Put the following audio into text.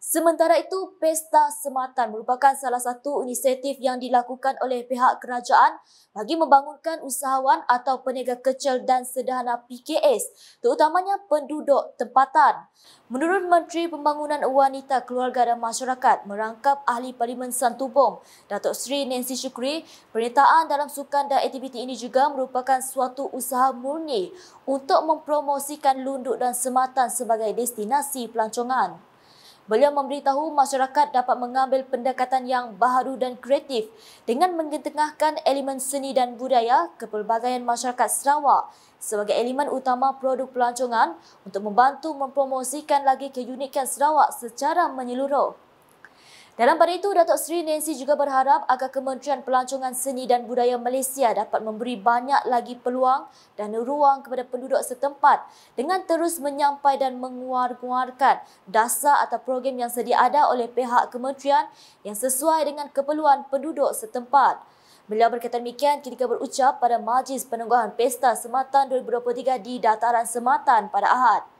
Sementara itu, Pesta Sematan merupakan salah satu inisiatif yang dilakukan oleh pihak kerajaan bagi membangunkan usahawan atau peniaga kecil dan sederhana PKS, terutamanya penduduk tempatan. Menurut Menteri Pembangunan Wanita, Keluarga dan Masyarakat merangkap Ahli Parlimen Santubong, Datuk Seri Nancy Shukri, pernyataan dalam sukan dan aktiviti ini juga merupakan suatu usaha murni untuk mempromosikan lunduk dan sematan sebagai destinasi pelancongan. Beliau memberitahu masyarakat dapat mengambil pendekatan yang baharu dan kreatif dengan mengetengahkan elemen seni dan budaya kepelbagaian masyarakat Sarawak sebagai elemen utama produk pelancongan untuk membantu mempromosikan lagi keunikan Sarawak secara menyeluruh. Dalam pada itu, Datuk Seri Nancy juga berharap agar Kementerian Pelancongan Seni dan Budaya Malaysia dapat memberi banyak lagi peluang dan ruang kepada penduduk setempat dengan terus menyampai dan menguar dasar atau program yang sedia ada oleh pihak kementerian yang sesuai dengan keperluan penduduk setempat. Beliau berkata demikian ketika berucap pada Majlis Penungguhan Pesta Sematan 2023 di Dataran Sematan pada Ahad.